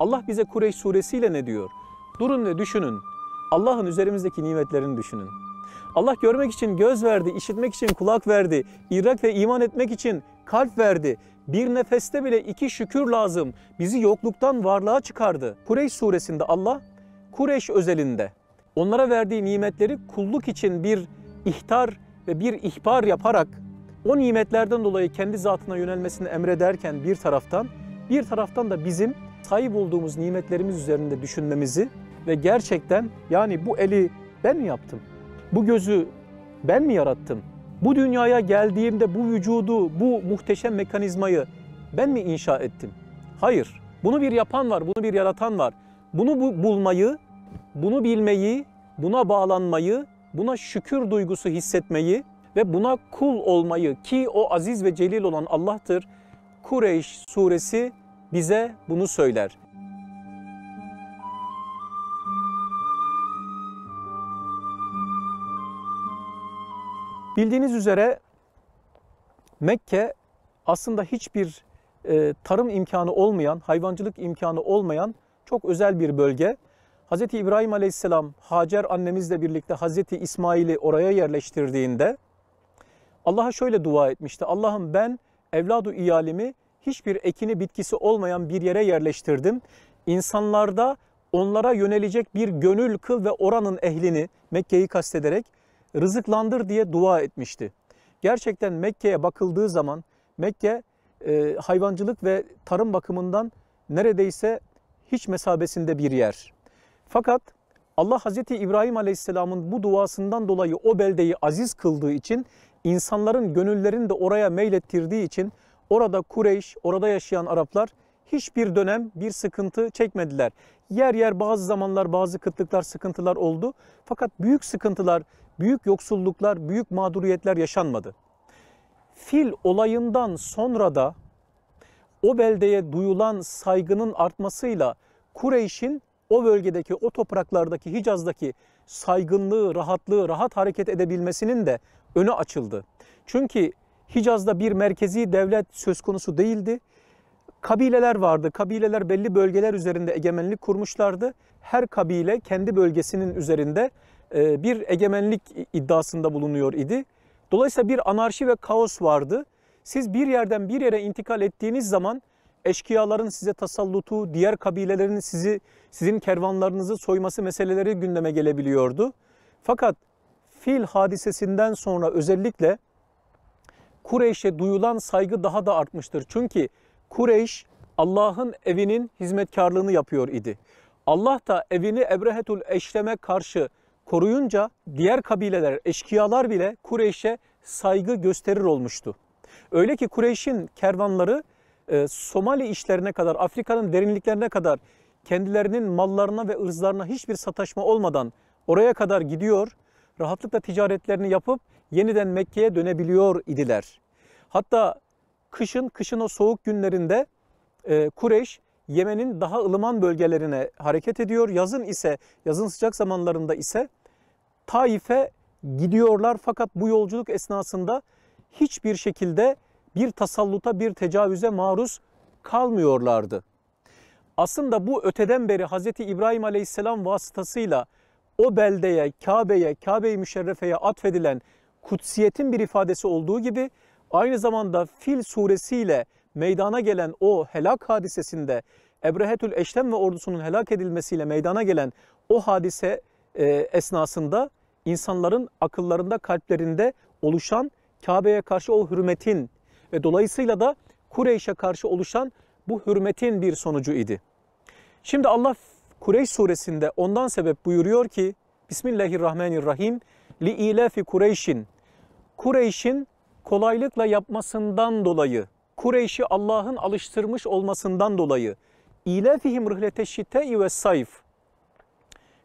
Allah bize Kureyş suresiyle ne diyor? Durun ve düşünün. Allah'ın üzerimizdeki nimetlerini düşünün. Allah görmek için göz verdi, işitmek için kulak verdi, idrak ve iman etmek için kalp verdi. Bir nefeste bile iki şükür lazım. Bizi yokluktan varlığa çıkardı. Kureyş suresinde Allah, Kureyş özelinde onlara verdiği nimetleri kulluk için bir ihtar ve bir ihbar yaparak o nimetlerden dolayı kendi zatına yönelmesini emrederken bir taraftan, bir taraftan da bizim sahip olduğumuz nimetlerimiz üzerinde düşünmemizi ve gerçekten yani bu eli ben mi yaptım? Bu gözü ben mi yarattım? Bu dünyaya geldiğimde bu vücudu, bu muhteşem mekanizmayı ben mi inşa ettim? Hayır. Bunu bir yapan var, bunu bir yaratan var. Bunu bu bulmayı, bunu bilmeyi, buna bağlanmayı, buna şükür duygusu hissetmeyi ve buna kul olmayı ki o aziz ve celil olan Allah'tır. Kureyş suresi bize bunu söyler. Bildiğiniz üzere Mekke aslında hiçbir e, tarım imkanı olmayan, hayvancılık imkanı olmayan çok özel bir bölge. Hz. İbrahim Aleyhisselam Hacer annemizle birlikte Hz. İsmail'i oraya yerleştirdiğinde Allah'a şöyle dua etmişti. Allah'ım ben evladu iyalimi hiçbir ekini bitkisi olmayan bir yere yerleştirdim. İnsanlarda onlara yönelecek bir gönül kıl ve oranın ehlini Mekke'yi kastederek rızıklandır diye dua etmişti. Gerçekten Mekke'ye bakıldığı zaman Mekke e, hayvancılık ve tarım bakımından neredeyse hiç mesabesinde bir yer. Fakat Allah Hazreti İbrahim Aleyhisselam'ın bu duasından dolayı o beldeyi aziz kıldığı için insanların gönüllerini de oraya meylettirdiği için Orada Kureyş, orada yaşayan Araplar hiçbir dönem bir sıkıntı çekmediler. Yer yer bazı zamanlar bazı kıtlıklar, sıkıntılar oldu. Fakat büyük sıkıntılar, büyük yoksulluklar, büyük mağduriyetler yaşanmadı. Fil olayından sonra da o beldeye duyulan saygının artmasıyla Kureyş'in o bölgedeki, o topraklardaki, Hicaz'daki saygınlığı, rahatlığı, rahat hareket edebilmesinin de önü açıldı. Çünkü Hicaz'da bir merkezi devlet söz konusu değildi. Kabileler vardı. Kabileler belli bölgeler üzerinde egemenlik kurmuşlardı. Her kabile kendi bölgesinin üzerinde e, bir egemenlik iddiasında bulunuyor idi. Dolayısıyla bir anarşi ve kaos vardı. Siz bir yerden bir yere intikal ettiğiniz zaman eşkıyaların size tasallutu, diğer kabilelerin sizi sizin kervanlarınızı soyması meseleleri gündeme gelebiliyordu. Fakat fil hadisesinden sonra özellikle Kureyş'e duyulan saygı daha da artmıştır. Çünkü Kureyş Allah'ın evinin hizmetkarlığını yapıyor idi. Allah da evini Ebrehetül Eşlem'e karşı koruyunca diğer kabileler, eşkiyalar bile Kureyş'e saygı gösterir olmuştu. Öyle ki Kureyş'in kervanları e, Somali işlerine kadar, Afrika'nın derinliklerine kadar kendilerinin mallarına ve ırzlarına hiçbir sataşma olmadan oraya kadar gidiyor, rahatlıkla ticaretlerini yapıp yeniden Mekke'ye dönebiliyor idiler. Hatta kışın, kışın o soğuk günlerinde e, Kureş Yemen'in daha ılıman bölgelerine hareket ediyor. Yazın ise, yazın sıcak zamanlarında ise Taif'e gidiyorlar fakat bu yolculuk esnasında hiçbir şekilde bir tasalluta, bir tecavüze maruz kalmıyorlardı. Aslında bu öteden beri Hz. İbrahim Aleyhisselam vasıtasıyla o beldeye, Kabe'ye, Kabe-i Müşerrefe'ye atfedilen kutsiyetin bir ifadesi olduğu gibi aynı zamanda Fil suresiyle meydana gelen o helak hadisesinde Ebrehetül Eşlem ve ordusunun helak edilmesiyle meydana gelen o hadise e, esnasında insanların akıllarında, kalplerinde oluşan Kabe'ye karşı o hürmetin ve dolayısıyla da Kureyş'e karşı oluşan bu hürmetin bir sonucu idi. Şimdi Allah Kureyş suresinde ondan sebep buyuruyor ki Bismillahirrahmanirrahim li ilafi Kureyş'in Kureyş'in kolaylıkla yapmasından dolayı, Kureyş'i Allah'ın alıştırmış olmasından dolayı İlefihim rıhlete şite ve sayf.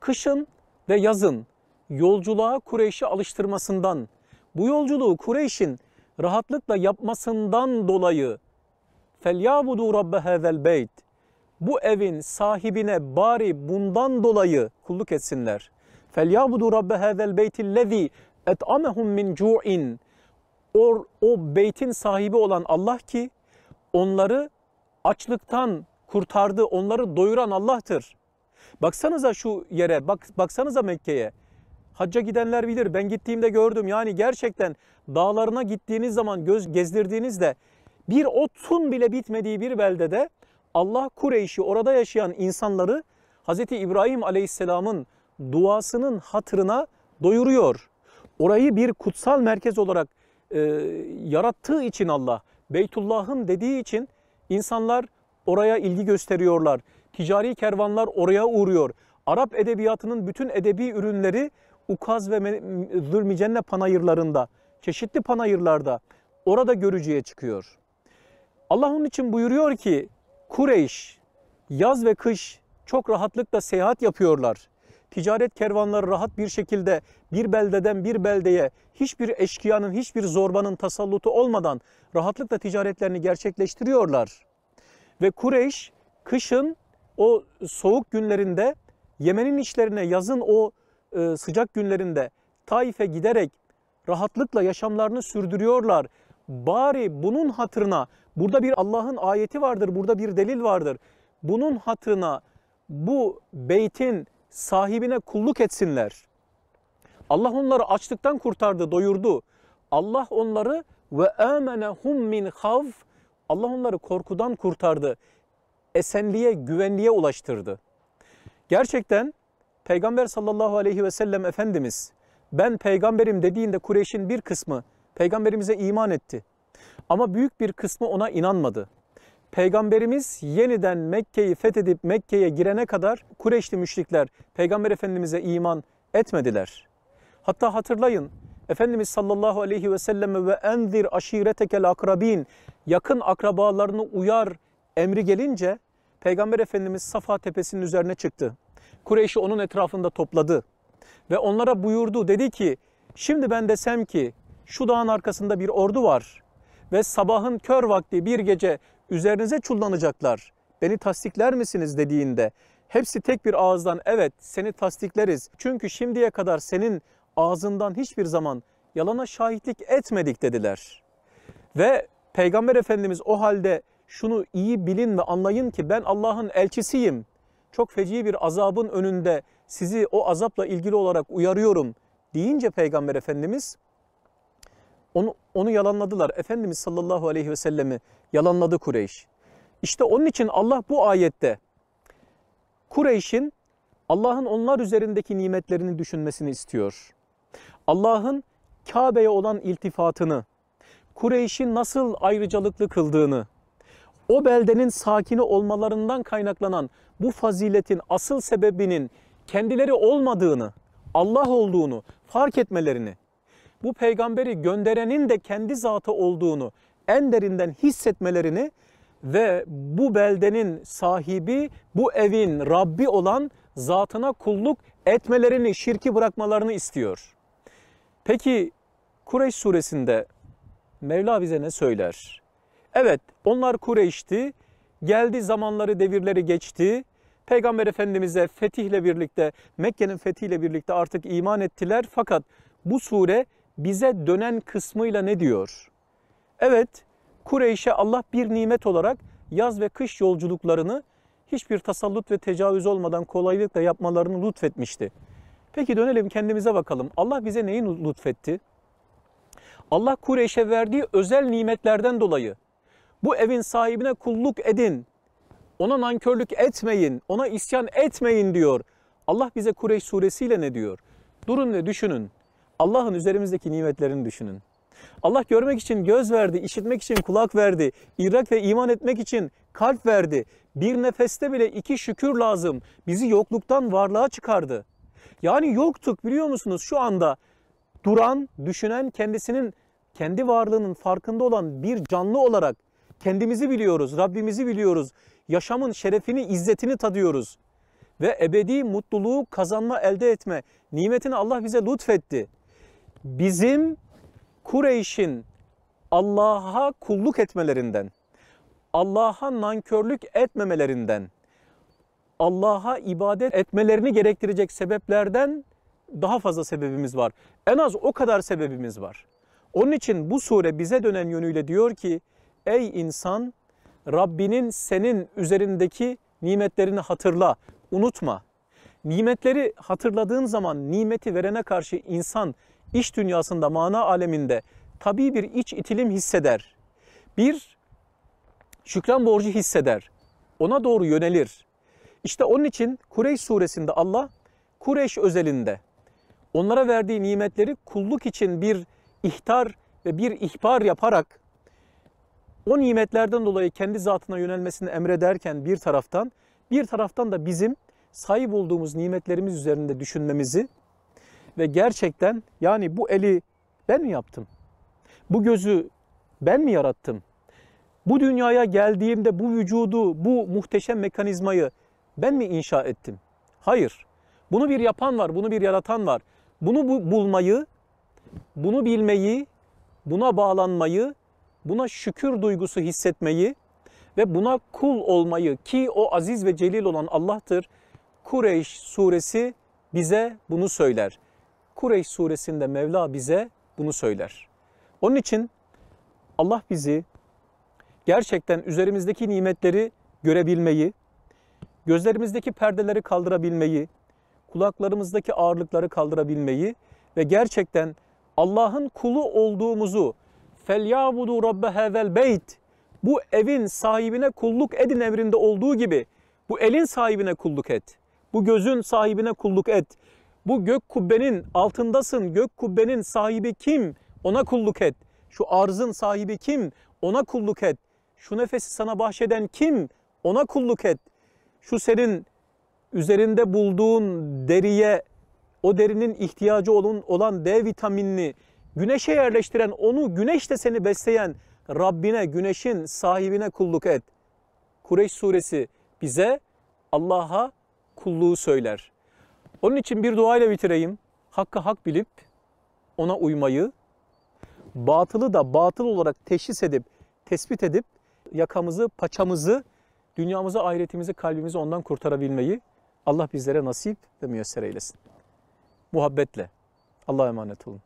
Kışın ve yazın yolculuğa Kureyş'i alıştırmasından, bu yolculuğu Kureyş'in rahatlıkla yapmasından dolayı felyabudu rabbe hazel beyt. Bu evin sahibine bari bundan dolayı kulluk etsinler. Felyabudu rabbe hazel beyti lezi et'amehum min cu'in. O, o beytin sahibi olan Allah ki onları açlıktan kurtardı, onları doyuran Allah'tır. Baksanıza şu yere, bak, baksanıza Mekke'ye. Hacca gidenler bilir. Ben gittiğimde gördüm. Yani gerçekten dağlarına gittiğiniz zaman göz gezdirdiğinizde bir otun bile bitmediği bir beldede Allah Kureyş'i orada yaşayan insanları Hz. İbrahim Aleyhisselam'ın duasının hatırına doyuruyor. Orayı bir kutsal merkez olarak e, yarattığı için Allah, Beytullah'ın dediği için insanlar oraya ilgi gösteriyorlar. Ticari kervanlar oraya uğruyor. Arap edebiyatının bütün edebi ürünleri Ukaz ve Zülmicenne panayırlarında, çeşitli panayırlarda orada görücüye çıkıyor. Allah onun için buyuruyor ki Kureyş yaz ve kış çok rahatlıkla seyahat yapıyorlar ticaret kervanları rahat bir şekilde bir beldeden bir beldeye hiçbir eşkıyanın, hiçbir zorbanın tasallutu olmadan rahatlıkla ticaretlerini gerçekleştiriyorlar. Ve Kureyş kışın o soğuk günlerinde Yemen'in içlerine yazın o e, sıcak günlerinde Taif'e giderek rahatlıkla yaşamlarını sürdürüyorlar. Bari bunun hatırına burada bir Allah'ın ayeti vardır, burada bir delil vardır. Bunun hatırına bu beytin sahibine kulluk etsinler. Allah onları açlıktan kurtardı, doyurdu. Allah onları ve amenehum min havf Allah onları korkudan kurtardı. Esenliğe, güvenliğe ulaştırdı. Gerçekten Peygamber sallallahu aleyhi ve sellem Efendimiz ben peygamberim dediğinde Kureyş'in bir kısmı peygamberimize iman etti. Ama büyük bir kısmı ona inanmadı. Peygamberimiz yeniden Mekke'yi fethedip Mekke'ye girene kadar Kureyşli müşrikler Peygamber Efendimiz'e iman etmediler. Hatta hatırlayın Efendimiz sallallahu aleyhi ve selleme ve enzir aşiretekel akrabin yakın akrabalarını uyar emri gelince Peygamber Efendimiz Safa tepesinin üzerine çıktı. Kureyş'i onun etrafında topladı ve onlara buyurdu dedi ki şimdi ben desem ki şu dağın arkasında bir ordu var ve sabahın kör vakti bir gece üzerinize çullanacaklar. Beni tasdikler misiniz dediğinde hepsi tek bir ağızdan evet seni tasdikleriz. Çünkü şimdiye kadar senin ağzından hiçbir zaman yalana şahitlik etmedik dediler. Ve Peygamber Efendimiz o halde şunu iyi bilin ve anlayın ki ben Allah'ın elçisiyim. Çok feci bir azabın önünde sizi o azapla ilgili olarak uyarıyorum deyince Peygamber Efendimiz onu, onu yalanladılar. Efendimiz sallallahu aleyhi ve sellemi yalanladı Kureyş. İşte onun için Allah bu ayette Kureyş'in Allah'ın onlar üzerindeki nimetlerini düşünmesini istiyor. Allah'ın Kabe'ye olan iltifatını, Kureyş'i nasıl ayrıcalıklı kıldığını, o beldenin sakini olmalarından kaynaklanan bu faziletin asıl sebebinin kendileri olmadığını, Allah olduğunu fark etmelerini bu peygamberi gönderenin de kendi zatı olduğunu en derinden hissetmelerini ve bu beldenin sahibi, bu evin Rabbi olan zatına kulluk etmelerini, şirki bırakmalarını istiyor. Peki Kureyş suresinde Mevla bize ne söyler? Evet onlar Kureyş'ti, geldi zamanları devirleri geçti. Peygamber Efendimiz'e fetihle birlikte, Mekke'nin fethiyle birlikte artık iman ettiler. Fakat bu sure bize dönen kısmıyla ne diyor? Evet, Kureyş'e Allah bir nimet olarak yaz ve kış yolculuklarını hiçbir tasallut ve tecavüz olmadan kolaylıkla yapmalarını lütfetmişti. Peki dönelim kendimize bakalım. Allah bize neyi lütfetti? Allah Kureyş'e verdiği özel nimetlerden dolayı bu evin sahibine kulluk edin, ona nankörlük etmeyin, ona isyan etmeyin diyor. Allah bize Kureyş suresiyle ne diyor? Durun ve düşünün. Allah'ın üzerimizdeki nimetlerini düşünün. Allah görmek için göz verdi, işitmek için kulak verdi, idrak ve iman etmek için kalp verdi. Bir nefeste bile iki şükür lazım. Bizi yokluktan varlığa çıkardı. Yani yoktuk biliyor musunuz şu anda duran, düşünen, kendisinin kendi varlığının farkında olan bir canlı olarak kendimizi biliyoruz, Rabbimizi biliyoruz. Yaşamın şerefini, izzetini tadıyoruz ve ebedi mutluluğu kazanma, elde etme nimetini Allah bize lütfetti bizim Kureyş'in Allah'a kulluk etmelerinden, Allah'a nankörlük etmemelerinden, Allah'a ibadet etmelerini gerektirecek sebeplerden daha fazla sebebimiz var. En az o kadar sebebimiz var. Onun için bu sure bize dönen yönüyle diyor ki, ey insan Rabbinin senin üzerindeki nimetlerini hatırla, unutma. Nimetleri hatırladığın zaman nimeti verene karşı insan iş dünyasında, mana aleminde tabi bir iç itilim hisseder. Bir şükran borcu hisseder. Ona doğru yönelir. İşte onun için Kureyş suresinde Allah Kureyş özelinde onlara verdiği nimetleri kulluk için bir ihtar ve bir ihbar yaparak o nimetlerden dolayı kendi zatına yönelmesini emrederken bir taraftan, bir taraftan da bizim sahip olduğumuz nimetlerimiz üzerinde düşünmemizi ve gerçekten yani bu eli ben mi yaptım? Bu gözü ben mi yarattım? Bu dünyaya geldiğimde bu vücudu, bu muhteşem mekanizmayı ben mi inşa ettim? Hayır. Bunu bir yapan var, bunu bir yaratan var. Bunu bu, bulmayı, bunu bilmeyi, buna bağlanmayı, buna şükür duygusu hissetmeyi ve buna kul olmayı ki o aziz ve celil olan Allah'tır. Kureyş suresi bize bunu söyler. Kureyş suresinde Mevla bize bunu söyler. Onun için Allah bizi gerçekten üzerimizdeki nimetleri görebilmeyi, gözlerimizdeki perdeleri kaldırabilmeyi, kulaklarımızdaki ağırlıkları kaldırabilmeyi ve gerçekten Allah'ın kulu olduğumuzu felyabudu rabbe hevel beyt bu evin sahibine kulluk edin emrinde olduğu gibi bu elin sahibine kulluk et. Bu gözün sahibine kulluk et. Bu gök kubbenin altındasın. Gök kubbenin sahibi kim? Ona kulluk et. Şu arzın sahibi kim? Ona kulluk et. Şu nefesi sana bahşeden kim? Ona kulluk et. Şu senin üzerinde bulduğun deriye, o derinin ihtiyacı olun, olan D vitaminini güneşe yerleştiren, onu güneşle seni besleyen Rabbine, güneşin sahibine kulluk et. Kureyş suresi bize Allah'a kulluğu söyler. Onun için bir duayla bitireyim. Hakkı hak bilip ona uymayı, batılı da batıl olarak teşhis edip, tespit edip yakamızı, paçamızı, dünyamızı, ahiretimizi, kalbimizi ondan kurtarabilmeyi Allah bizlere nasip ve müyesser eylesin. Muhabbetle. Allah'a emanet olun.